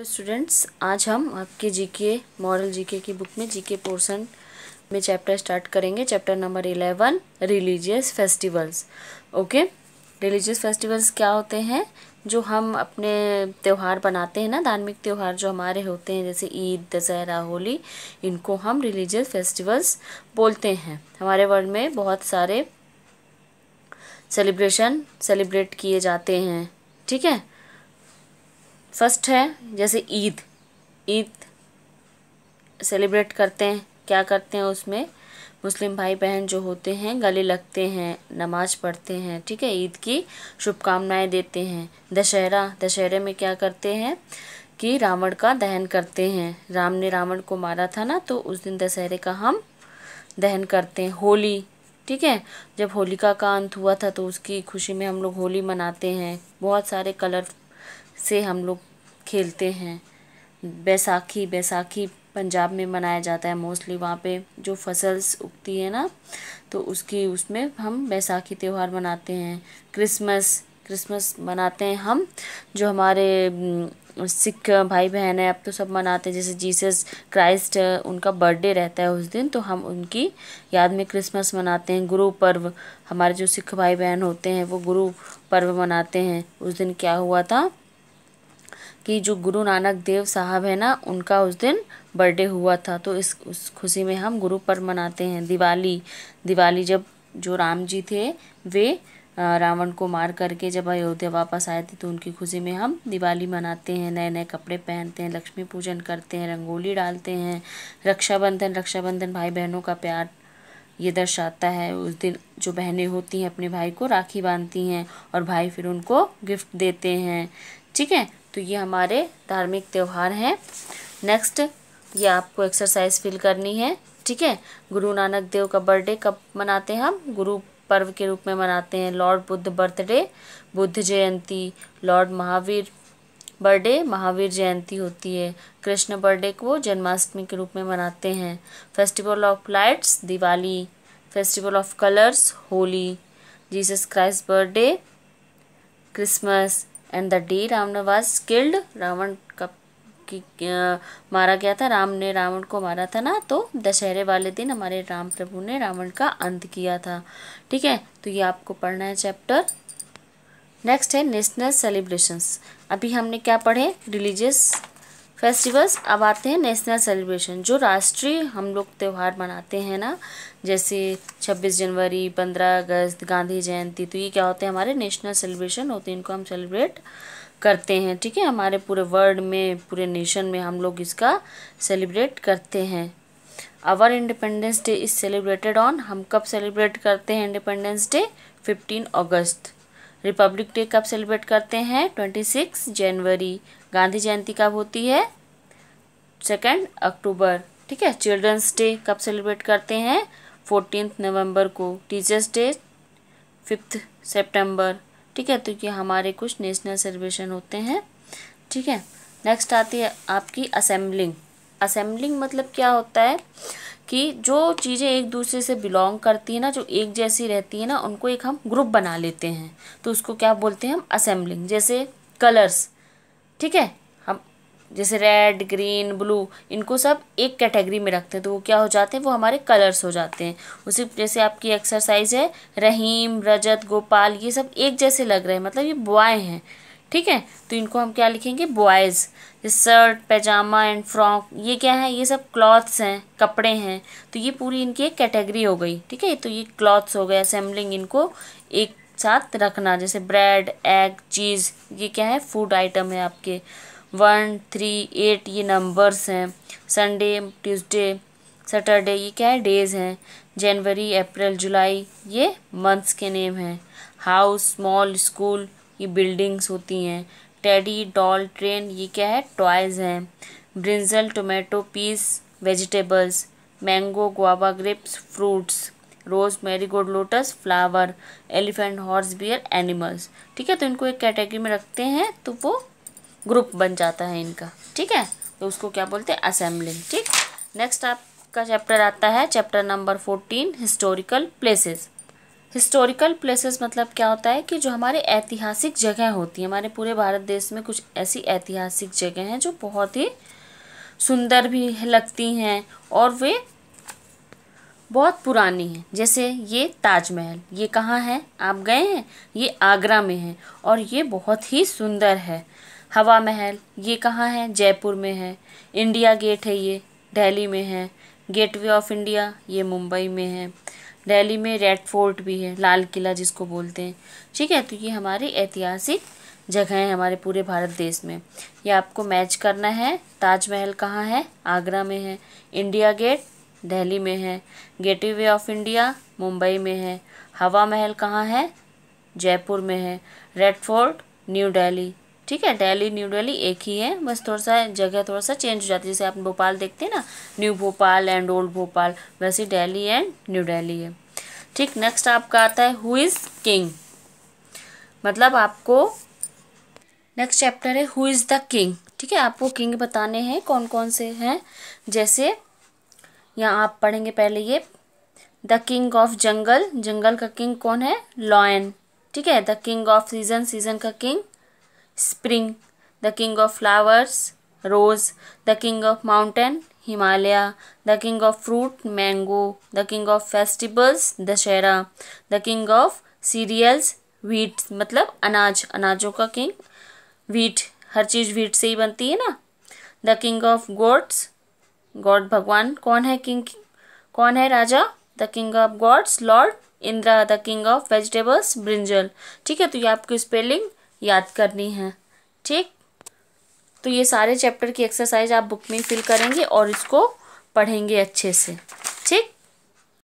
hello students आज हम आपके जीके मॉरल जीके की बुक में जीके पोर्शन में चैप्टर स्टार्ट करेंगे chapter number eleven religious festivals okay religious festivals क्या होते हैं जो हम अपने त्यौहार बनाते हैं ना धार्मिक त्यौहार जो हमारे होते हैं जैसे ईद दशहरा होली इनको हम रिलीजियस फेस्टिवल्स बोलते हैं हमारे वर्ल्ड में बहुत सारे सेलिब्रेशन सेलिब्रेट किए जाते हैं ठीक है फर्स्ट है जैसे ईद ईद सेलिब्रेट करते हैं क्या करते हैं उसमें मुस्लिम भाई बहन जो होते हैं गले लगते हैं नमाज पढ़ते हैं ठीक है ईद की शुभकामनाएं देते हैं दशहरा दशहरे में क्या करते हैं कि रावण का दहन करते हैं राम ने रावण को मारा था ना तो उस दिन दशहरे का हम दहन करते हैं होली ठीक है जब होलिका का अंत हुआ था तो उसकी खुशी में हम लोग होली मनाते हैं बहुत सारे कलर से हम लोग खेलते हैं बैसाखी बैसाखी पंजाब में मनाया जाता है मोस्टली वहाँ पे जो फसल्स उगती है ना तो उसकी उसमें हम बैसाखी त्यौहार मनाते हैं क्रिसमस क्रिसमस मनाते हैं हम जो हमारे सिख भाई बहन है अब तो सब मनाते हैं जैसे जीसस क्राइस्ट उनका बर्थडे रहता है उस दिन तो हम उनकी याद में क्रिसमस मनाते हैं गुरु पर्व हमारे जो सिख भाई बहन होते हैं वो गुरु पर्व मनाते हैं उस दिन क्या हुआ था कि जो गुरु नानक देव साहब है ना उनका उस दिन बर्थडे हुआ था तो इस उस खुशी में हम गुरु पर्व मनाते हैं दिवाली दिवाली जब जो राम जी थे वे रावण को मार करके जब अयोध्या वापस आए थे तो उनकी खुशी में हम दिवाली मनाते हैं नए नए कपड़े पहनते हैं लक्ष्मी पूजन करते हैं रंगोली डालते हैं रक्षाबंधन रक्षाबंधन भाई बहनों का प्यार ये दर्शाता है उस दिन जो बहनें होती हैं अपने भाई को राखी बांधती हैं और भाई फिर उनको गिफ्ट देते हैं ठीक है तो ये हमारे धार्मिक त्यौहार हैं नेक्स्ट ये आपको एक्सरसाइज फिल करनी है ठीक है गुरु नानक देव का बर्थडे कब मनाते हैं हम गुरु पर्व के रूप में मनाते हैं lord Buddha birthday Buddha Jayanti lord Mahavir birthday Mahavir Jayanti होती है कृष्ण बर्थडे को जन्माष्टमी के रूप में मनाते हैं festival of lights Diwali festival of colours Holi Jesus Christ birthday Christmas and the day Ravan was killed Ravan की आ, मारा गया था राम ने रावण को मारा था ना तो दशहरे वाले दिन हमारे राम प्रभु ने रावण का अंत किया था ठीक है तो ये आपको पढ़ना है चैप्टर नेक्स्ट है नेशनल सेलिब्रेशंस अभी हमने क्या पढ़े रिलीजियस फेस्टिवल्स अब आते हैं नेशनल सेलिब्रेशन जो राष्ट्रीय हम लोग त्यौहार मनाते हैं ना जैसे 26 जनवरी 15 अगस्त गांधी जयंती तो ये क्या होते हैं हमारे नेशनल सेलिब्रेशन होते हैं इनको हम सेलिब्रेट करते हैं ठीक है हमारे पूरे वर्ल्ड में पूरे नेशन में हम लोग इसका सेलिब्रेट करते हैं our independence day is celebrated on हम कब सेलिब्रेट करते हैं इंडिपेंडेंस डे फिफ्टीन अगस्त रिपब्लिक डे कब सेलिब्रेट करते हैं ट्वेंटी सिक्स जनवरी गांधी जयंती कब होती है सेकेंड अक्टूबर ठीक है चिल्ड्रंस डे कब सेलिब्रेट करते हैं फोर्टीन नवंबर को टीचर्स डे फिफ्थ सेप्टेम्बर ठीक है तो ये हमारे कुछ नेशनल सेलिब्रेशन होते हैं ठीक है नेक्स्ट आती है आपकी असेंबलिंग असेंबलिंग मतलब क्या होता है कि जो चीज़ें एक दूसरे से बिलोंग करती है ना जो एक जैसी रहती है ना उनको एक हम ग्रुप बना लेते हैं तो उसको क्या बोलते हैं हम असेंबलिंग जैसे कलर्स ठीक है हम जैसे रेड ग्रीन ब्लू इनको सब एक कैटेगरी में रखते हैं तो वो क्या हो जाते हैं वो हमारे कलर्स हो जाते हैं उसी जैसे आपकी एक्सरसाइज है रहीम रजत गोपाल ये सब एक जैसे लग रहे हैं मतलब ये बॉय हैं ठीक है तो इनको हम क्या लिखेंगे boys shirt pyjama and frock ये क्या है ये सब क्लॉथ्स हैं कपड़े हैं तो ये पूरी इनकी एक कैटेगरी हो गई ठीक है तो ये क्लॉथ्स हो गए असेंबलिंग इनको एक साथ रखना जैसे ब्रेड एग चीज़ ये क्या है फूड आइटम है आपके वन थ्री एट ये नंबर्स हैं संडे ट्यूसडे सैटरडे ये क्या है डेज़ हैं जनवरी अप्रैल जुलाई ये मंथ्स के नेम हैं हाउस मॉल स्कूल ये बिल्डिंग्स होती हैं टेडी डॉल ट्रेन ये क्या है टॉयज़ हैं brinjal tomato peas vegetables mango guava grapes fruits rose marigold lotus flower elephant horse bear animals ठीक है तो इनको एक कैटेगरी में रखते हैं तो वो ग्रुप बन जाता है इनका ठीक है तो उसको क्या बोलते हैं असेंबलिंग ठीक नेक्स्ट आपका चैप्टर आता है chapter number fourteen historical places historical places मतलब क्या होता है कि जो हमारे ऐतिहासिक जगह होती हैं हमारे पूरे भारत देश में कुछ ऐसी ऐतिहासिक जगह हैं जो बहुत ही सुंदर भी लगती हैं और वे बहुत पुरानी हैं जैसे ये ताजमहल ये कहाँ है आप गए हैं ये आगरा में है और ये बहुत ही सुंदर है हवा महल ये कहाँ है जयपुर में है इंडिया गेट है ये दिल्ली में है गेटवे ऑफ इंडिया ये मुंबई में है दिल्ली में रेड फोर्ट भी है लाल किला जिसको बोलते हैं ठीक है तो ये हमारी ऐतिहासिक जगह है हमारे पूरे भारत देश में ये आपको मैच करना है ताजमहल कहाँ है आगरा में है इंडिया गेट दिल्ली में है गेटवे ऑफ इंडिया मुंबई में है हवा महल कहाँ है जयपुर में है रेड फोर्ट न्यू दिल्ली ठीक है डेली न्यू डेली एक ही है बस थोड़ा सा जगह थोड़ा सा चेंज हो जाती है जैसे आप भोपाल देखते हैं ना new Bhopal and old Bhopal वैसे डेली एंड न्यू डेली है ठीक नेक्स्ट आपका आता है हु इज़ किंग मतलब आपको नेक्स्ट चैप्टर है हु इज़ द किंग ठीक है आपको किंग बताने हैं कौन कौन से हैं जैसे यहाँ आप पढ़ेंगे पहले ये द किंग ऑफ जंगल जंगल का किंग कौन है लॉयन ठीक है the king of season season का king spring the king of flowers rose the king of mountain himalaya the king of fruit mango the king of festivals dashera the king of cereals wheat matlab anaj anajon ka king wheat har cheez wheat se hi banti hai na the king of gods god bhagwan kon hai king kon hai raja the king of gods lord indra the king of vegetables brinjal theek hai to ye aapki spelling याद करनी है ठीक तो ये सारे chapter की exercise आप book में फिल करेंगे और इसको पढ़ेंगे अच्छे से